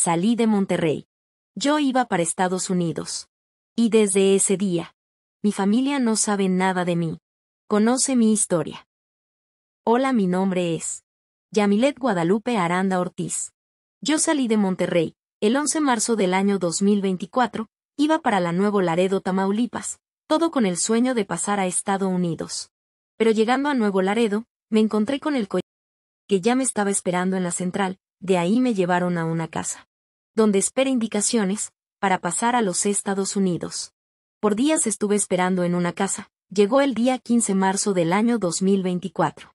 salí de Monterrey. Yo iba para Estados Unidos. Y desde ese día, mi familia no sabe nada de mí. Conoce mi historia. Hola, mi nombre es Yamilet Guadalupe Aranda Ortiz. Yo salí de Monterrey, el 11 de marzo del año 2024, iba para la Nuevo Laredo, Tamaulipas, todo con el sueño de pasar a Estados Unidos. Pero llegando a Nuevo Laredo, me encontré con el coche que ya me estaba esperando en la central, de ahí me llevaron a una casa donde espera indicaciones, para pasar a los Estados Unidos. Por días estuve esperando en una casa, llegó el día 15 de marzo del año 2024.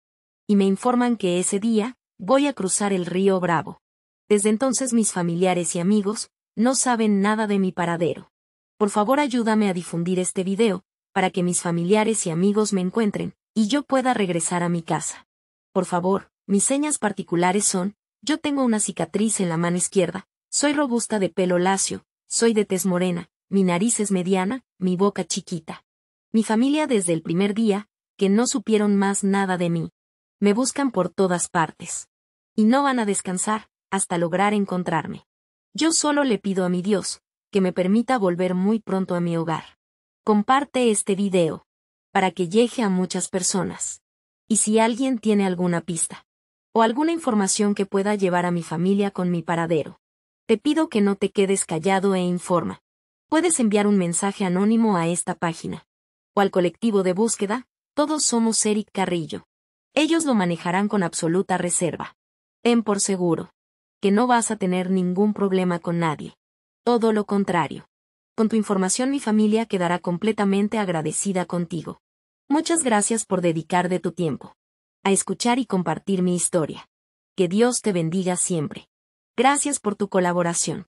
Y me informan que ese día, voy a cruzar el río Bravo. Desde entonces mis familiares y amigos, no saben nada de mi paradero. Por favor ayúdame a difundir este video, para que mis familiares y amigos me encuentren, y yo pueda regresar a mi casa. Por favor, mis señas particulares son, yo tengo una cicatriz en la mano izquierda, soy robusta de pelo lacio, soy de tez morena, mi nariz es mediana, mi boca chiquita. Mi familia desde el primer día, que no supieron más nada de mí. Me buscan por todas partes. Y no van a descansar, hasta lograr encontrarme. Yo solo le pido a mi Dios, que me permita volver muy pronto a mi hogar. Comparte este video. Para que llegue a muchas personas. Y si alguien tiene alguna pista. O alguna información que pueda llevar a mi familia con mi paradero. Te pido que no te quedes callado e informa. Puedes enviar un mensaje anónimo a esta página. O al colectivo de búsqueda, todos somos Eric Carrillo. Ellos lo manejarán con absoluta reserva. Ten por seguro. Que no vas a tener ningún problema con nadie. Todo lo contrario. Con tu información mi familia quedará completamente agradecida contigo. Muchas gracias por dedicar de tu tiempo. A escuchar y compartir mi historia. Que Dios te bendiga siempre. Gracias por tu colaboración.